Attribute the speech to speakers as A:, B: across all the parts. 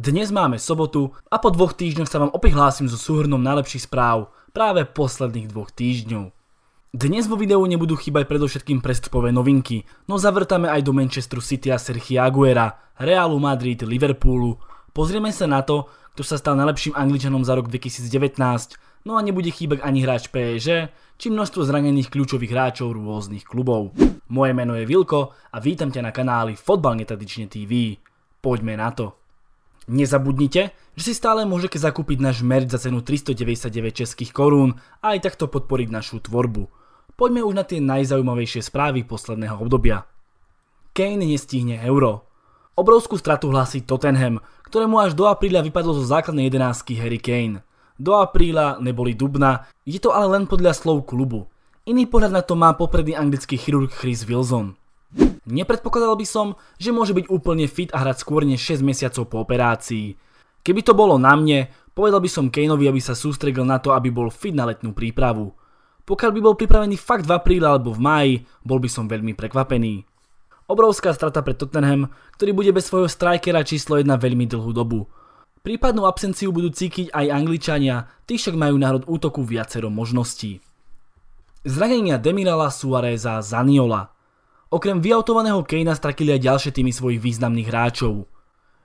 A: Dnes máme sobotu a po dvoch týždňoch sa vám opäť hlásim so súhrnom najlepších správ práve posledných dvoch týždňov. Dnes vo videu nebudú chýbať predovšetkým prestupové novinky, no zavrtame aj do Manchester City a Sergia Aguera, Realu Madrid, Liverpoolu. Pozrieme sa na to, kto sa stal najlepším Angličanom za rok 2019, no a nebude chýbať ani hráč PSG, či množstvo zranených kľúčových hráčov rôznych klubov. Moje meno je Vilko a vítam ťa na kanáli Fotbal Netradične TV. Poďme na to. Nezabudnite, že si stále môžete zakúpiť náš merč za cenu 399 českých korún a aj takto podporiť našu tvorbu. Poďme už na tie najzaujímavejšie správy posledného obdobia. Kane nestihne euro. Obrovskú stratu hlási Tottenham, ktorému až do apríľa vypadlo zo základnej jedenáctky Harry Kane. Do apríla neboli dubna, je to ale len podľa slov klubu. Iný pohľad na to má popredný anglický chirurg Chris Wilson. Nepredpokladal by som, že môže byť úplne fit a hrať skôr než 6 mesiacov po operácii. Keby to bolo na mne, povedal by som Kaneovi, aby sa sústregl na to, aby bol fit na letnú prípravu. Pokiaľ by bol pripravený fakt v apríle alebo v máji, bol by som veľmi prekvapený. Obrovská strata pre Tottenham, ktorý bude bez svojho strikera číslo 1 veľmi dlhú dobu. Prípadnú absenciu budú cítiť aj Angličania, tí však majú národ útoku viacero možností. Zranenia Demirala, Suareza, Zaniola. Okrem vyautovaného Kejna stratili aj ďalšie týmy svojich významných hráčov.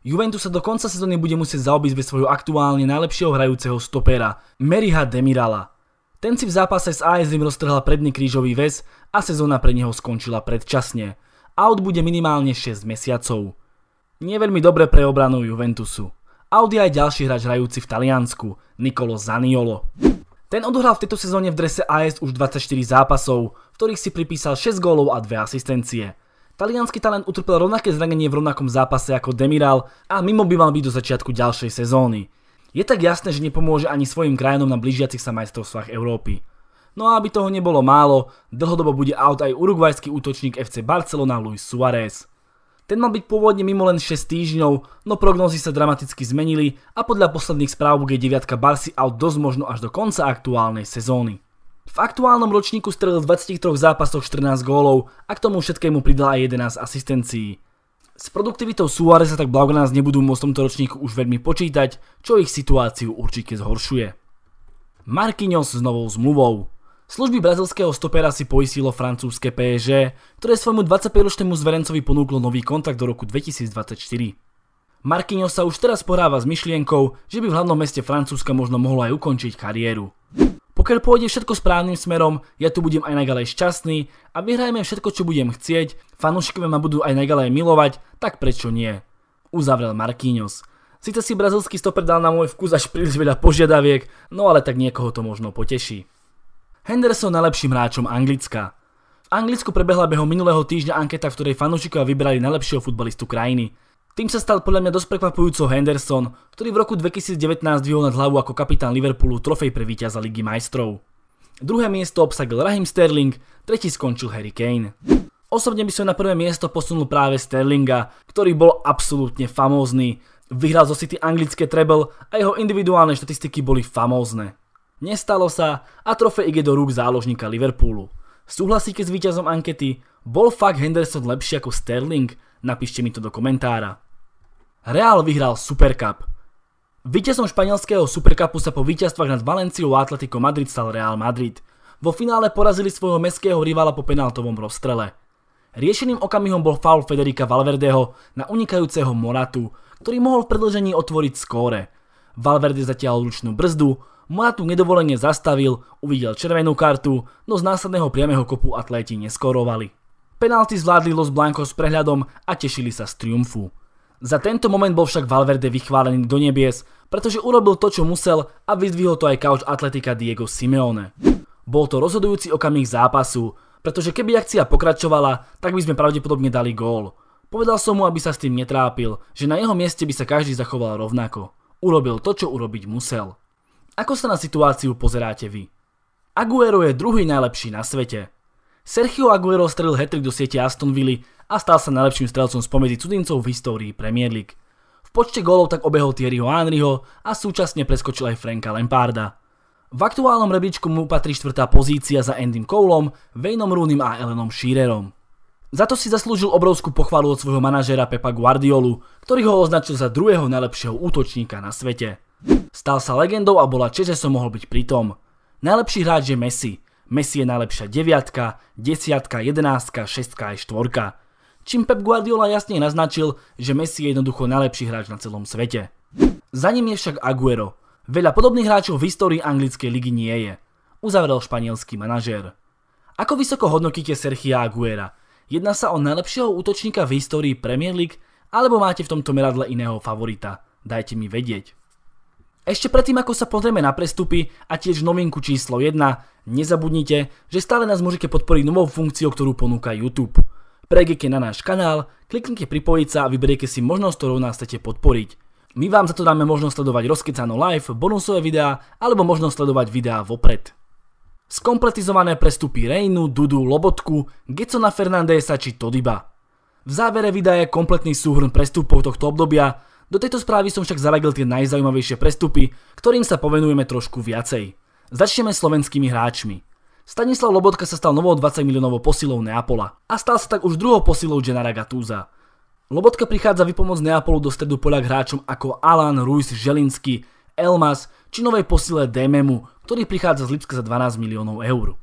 A: Juventus sa do konca sezóny bude musieť zaobísť bez svojho aktuálne najlepšieho hrajúceho stopera, Meriha Demirala. Ten si v zápase s AS Rim roztrhal predný krížový väz a sezóna pre neho skončila predčasne. Out bude minimálne 6 mesiacov. Nie veľmi dobre pre obranu Juventusu. Audi aj ďalší hráč hrajúci v Taliansku, Nicolo Zaniolo. Ten odohral v tejto sezóne v drese AS už 24 zápasov, v ktorých si pripísal 6 gólov a 2 asistencie. Talianský talent utrpel rovnaké zranenie v rovnakom zápase ako Demiral a mimo by mal byť do začiatku ďalšej sezóny. Je tak jasné, že nepomôže ani svojim krajinom na blížiacich sa majstrovstvách Európy. No a aby toho nebolo málo, dlhodobo bude out aj urugvajský útočník FC Barcelona Luis Suárez. Ten mal byť pôvodne mimo len 6 týždňov, no prognozy sa dramaticky zmenili a podľa posledných správ bude 9 Barsi out dosť možno až do konca aktuálnej sezóny. V aktuálnom ročníku strelil v 23 zápasoch 14 gólov a k tomu všetkému pridal aj 11 asistencií. S produktivitou sa tak Blaugranás nebudú môcť v tomto ročníku už veľmi počítať, čo ich situáciu určite zhoršuje. Marquinhos s novou zmluvou. Služby brazilského stopera si poistilo francúzske PSG, ktoré svojmu 25-ročnému zverencovi ponúklo nový kontrakt do roku 2024. Marquinhos sa už teraz poráva s myšlienkou, že by v hlavnom meste Francúzska možno mohlo aj ukončiť kariéru. Pokiaľ pôjde všetko správnym smerom, ja tu budem aj naďalej šťastný a vyhrajme všetko, čo budem chcieť, fanúšikovia ma budú aj naďalej milovať, tak prečo nie? Uzavrel Marquinhos. Sice si brazilský stoper dal na môj vkus až príliš veľa požiadaviek, no ale tak niekoho to možno poteší. Henderson najlepším hráčom Anglicka. V Anglicku prebehla behom minulého týždňa anketa, v ktorej fanúšikovia vybrali najlepšieho futbalistu krajiny. Tým sa stal podľa mňa dosť prekvapujúco Henderson, ktorý v roku 2019 vyhol nad hlavu ako kapitán Liverpoolu trofej pre víťaza Ligy majstrov. Druhé miesto obsadil Raheem Sterling, tretí skončil Harry Kane. Osobne by som na prvé miesto posunul práve Sterlinga, ktorý bol absolútne famózny. Vyhral zo City anglické treble a jeho individuálne štatistiky boli famózne. Nestalo sa a trofej ide do rúk záložníka Liverpoolu. Súhlasíte s víťazom ankety? Bol fakt Henderson lepší ako Sterling? Napíšte mi to do komentára. Real vyhral Super Cup. Víťazom španielského Cupu sa po víťazstvách nad Valenciou a Atletico Madrid stal Real Madrid. Vo finále porazili svojho meského rivala po penaltovom rozstrele. Riešeným okamihom bol faul Federica Valverdeho na unikajúceho Moratu, ktorý mohol v predlžení otvoriť skóre. Valverde zatiaľ ručnú brzdu, Matu nedovolenie zastavil, uvidel červenú kartu, no z následného priameho kopu atléti neskorovali. Penalty zvládli Los Blancos s prehľadom a tešili sa z triumfu. Za tento moment bol však Valverde vychválený do nebies, pretože urobil to, čo musel a vyzdvihol to aj kauč atletika Diego Simeone. Bol to rozhodujúci okamih zápasu, pretože keby akcia pokračovala, tak by sme pravdepodobne dali gól. Povedal som mu, aby sa s tým netrápil, že na jeho mieste by sa každý zachoval rovnako. Urobil to, čo urobiť musel. Ako sa na situáciu pozeráte vy? Aguero je druhý najlepší na svete. Sergio Aguero strelil hetrik do siete Aston Villa a stal sa najlepším strelcom spomedzi cudzincov v histórii Premier League. V počte gólov tak obehol Thierryho Henryho a súčasne preskočil aj Franka Lamparda. V aktuálnom rebríčku mu patrí štvrtá pozícia za Andym Coulom, Wayneom Rooneym a Elenom Shearerom. Za to si zaslúžil obrovskú pochvalu od svojho manažera Pepa Guardiolu, ktorý ho označil za druhého najlepšieho útočníka na svete. Stal sa legendou a bola čest, že som mohol byť tom. Najlepší hráč je Messi. Messi je najlepšia deviatka, desiatka, jedenáctka, šestka aj štvorka. Čím Pep Guardiola jasne naznačil, že Messi je jednoducho najlepší hráč na celom svete. Za ním je však Aguero. Veľa podobných hráčov v histórii anglickej ligy nie je. Uzavrel španielský manažér. Ako vysoko hodnotíte Serchia Aguera? Jedná sa o najlepšieho útočníka v histórii Premier League alebo máte v tomto meradle iného favorita? Dajte mi vedieť. Ešte predtým, ako sa pozrieme na prestupy a tiež novinku číslo 1, nezabudnite, že stále nás môžete podporiť novou funkciou, ktorú ponúka YouTube. Prejdete na náš kanál, kliknite pripojiť sa a vyberiete si možnosť, ktorou nás chcete podporiť. My vám za to dáme možnosť sledovať rozkecano live, bonusové videá alebo možnosť sledovať videá vopred. Skompletizované prestupy Reynu, Dudu, Lobotku, Getsona Fernandesa či Todiba. V závere videa je kompletný súhrn prestupov tohto obdobia, do tejto správy som však zaradil tie najzaujímavejšie prestupy, ktorým sa povenujeme trošku viacej. Začneme slovenskými hráčmi. Stanislav Lobotka sa stal novou 20 miliónovou posilou Neapola a stal sa tak už druhou posilou Gennara Gattuza. Lobotka prichádza vypomôcť Neapolu do stredu poľa k hráčom ako Alan, Ruiz, Želinsky, Elmas či novej posile Dememu, ktorý prichádza z Lipska za 12 miliónov eur.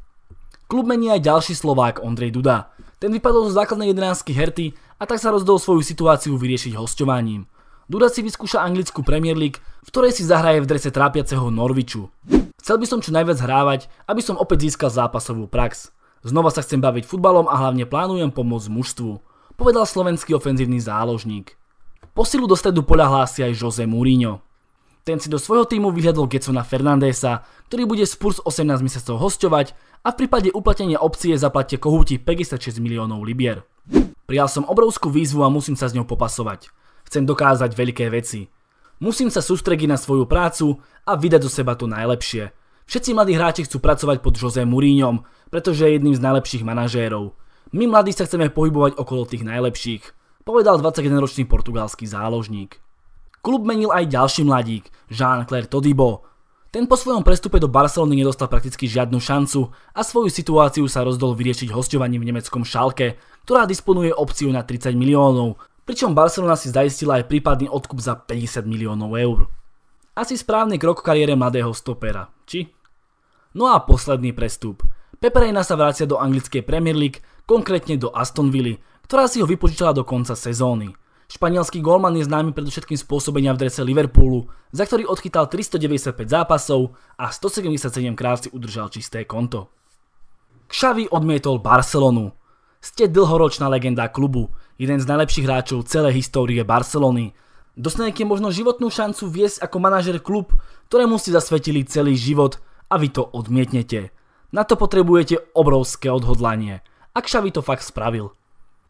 A: Klub mení aj ďalší Slovák Ondrej Duda. Ten vypadol zo základnej 11 herty a tak sa rozdol svoju situáciu vyriešiť hosťovaním. Duda si vyskúša anglickú Premier League, v ktorej si zahraje v drese trápiaceho Norviču. Chcel by som čo najviac hrávať, aby som opäť získal zápasovú prax. Znova sa chcem baviť futbalom a hlavne plánujem pomôcť mužstvu, povedal slovenský ofenzívny záložník. Posilu do stredu poľa hlási aj Jose Mourinho. Ten si do svojho týmu vyhľadol Getsona Fernandesa, ktorý bude Spurs 18 mesiacov hostovať a v prípade uplatenia opcie zaplatie kohúti 56 miliónov libier. Prijal som obrovskú výzvu a musím sa s ňou popasovať. Chcem dokázať veľké veci. Musím sa sústrediť na svoju prácu a vydať zo seba to najlepšie. Všetci mladí hráči chcú pracovať pod Jose Mourinhom, pretože je jedným z najlepších manažérov. My mladí sa chceme pohybovať okolo tých najlepších, povedal 21-ročný portugalský záložník. Klub menil aj ďalší mladík, Jean-Claire Todibo. Ten po svojom prestupe do Barcelony nedostal prakticky žiadnu šancu a svoju situáciu sa rozdol vyriešiť hosťovaním v nemeckom Šalke, ktorá disponuje opciu na 30 miliónov, pričom Barcelona si zaistila aj prípadný odkup za 50 miliónov eur. Asi správny krok v kariére mladého stopera, či? No a posledný prestup. Peperejna sa vrácia do anglickej Premier League, konkrétne do Aston Villa, ktorá si ho vypočítala do konca sezóny. Španielský golman je známy predovšetkým spôsobenia v drese Liverpoolu, za ktorý odchytal 395 zápasov a 177 krát si udržal čisté konto. Xavi odmietol Barcelonu. Ste dlhoročná legenda klubu, jeden z najlepších hráčov celej histórie Barcelony. Dostanete možno životnú šancu viesť ako manažer klub, ktorému ste zasvetili celý život a vy to odmietnete. Na to potrebujete obrovské odhodlanie, ak Xavi to fakt spravil.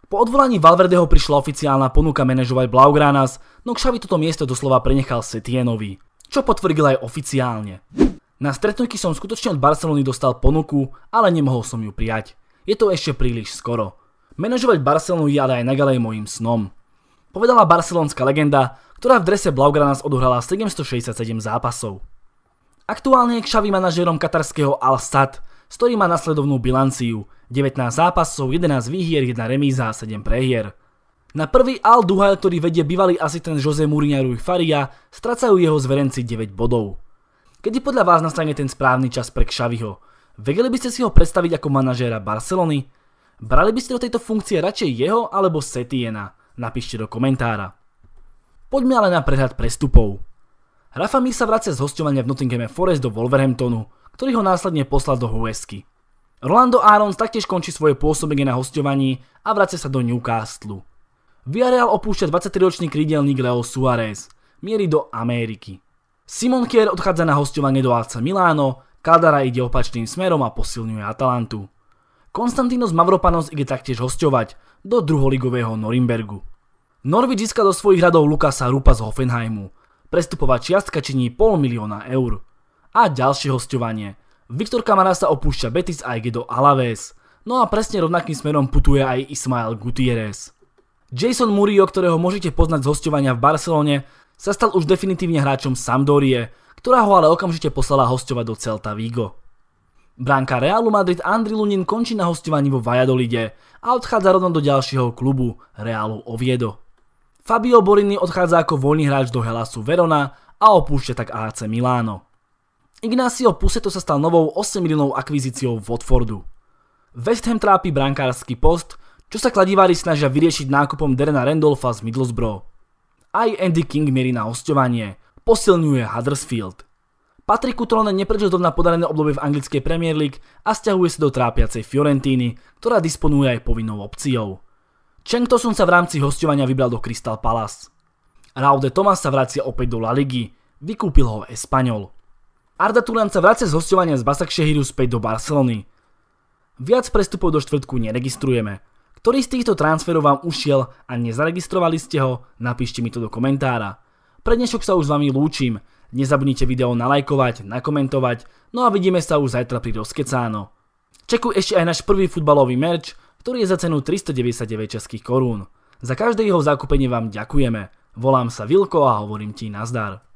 A: Po odvolaní Valverdeho prišla oficiálna ponuka manažovať Blaugranas, no Xavi toto miesto doslova prenechal Setienovi, čo potvrdil aj oficiálne. Na stretnutí som skutočne od Barcelony dostal ponuku, ale nemohol som ju prijať. Je to ešte príliš skoro. Manažovať Barcelonu je ale aj naďalej mojim snom. Povedala barcelonská legenda, ktorá v drese Blaugranas odohrala 767 zápasov. Aktuálne je Xavi manažérom katarského Al-Sad, s ktorým má nasledovnú bilanciu 19 zápasov, 11 výhier, 1 remíza a 7 prehier. Na prvý Al Duhail, ktorý vedie bývalý asistent Jose Mourinho Rui Faria, stracajú jeho zverenci 9 bodov. Kedy podľa vás nastane ten správny čas pre Xaviho? Vedeli by ste si ho predstaviť ako manažéra Barcelony? Brali by ste do tejto funkcie radšej jeho alebo Setiena? Napíšte do komentára. Poďme ale na prehľad prestupov. Rafa Mir sa vracia z hostovania v Nottingham Forest do Wolverhamptonu, ktorý ho následne poslal do Huesky. Rolando Arons taktiež končí svoje pôsobenie na hostovaní a vracia sa do Newcastle. Villarreal opúšťa 23-ročný krídelník Leo Suárez, mierí do Ameriky. Simon Kier odchádza na hostovanie do AC Milano Kaldara ide opačným smerom a posilňuje Atalantu. Konstantinos Mavropanos ide taktiež hosťovať do druholigového Norimbergu. Norwich získa do svojich radov Lukasa Rupa z Hoffenheimu. Prestupová čiastka činí pol milióna eur. A ďalšie hosťovanie. Viktor Kamara sa opúšťa Betis a ide do Alaves. No a presne rovnakým smerom putuje aj Ismael Gutierrez. Jason Murillo, ktorého môžete poznať z hostovania v Barcelone, sa stal už definitívne hráčom Sampdorie ktorá ho ale okamžite poslala hostovať do Celta Vigo. Bránka Realu Madrid Andri Lunin končí na hostovaní vo Valladolide a odchádza rodom do ďalšieho klubu, Realu Oviedo. Fabio Borini odchádza ako voľný hráč do Helasu Verona a opúšťa tak AC Milano. Ignacio Puseto sa stal novou 8 miliónov akvizíciou Watfordu. West Ham trápi brankársky post, čo sa kladivári snažia vyriešiť nákupom Derena Randolfa z Middlesbrough. Aj Andy King mierí na hostovanie Posilňuje Huddersfield. Patriku neprečo zrovna podarené obdobie v anglickej Premier League a stiahuje sa do trápiacej Fiorentíny, ktorá disponuje aj povinnou opciou. Cheng Tosun sa v rámci hostovania vybral do Crystal Palace. Raude Thomas sa vracia opäť do La Ligy, vykúpil ho Espanol. Arda Turan sa vracia z hostovania z Šehiru späť do Barcelony. Viac prestupov do štvrtku neregistrujeme. Ktorý z týchto transferov vám ušiel a nezaregistrovali ste ho, napíšte mi to do komentára. Pre dnešok sa už s vami lúčim. Nezabudnite video nalajkovať, nakomentovať, no a vidíme sa už zajtra pri Doskecáno. Čekuj ešte aj náš prvý futbalový merč, ktorý je za cenu 399 českých korún. Za každé jeho zakúpenie vám ďakujeme. Volám sa Vilko a hovorím ti nazdar.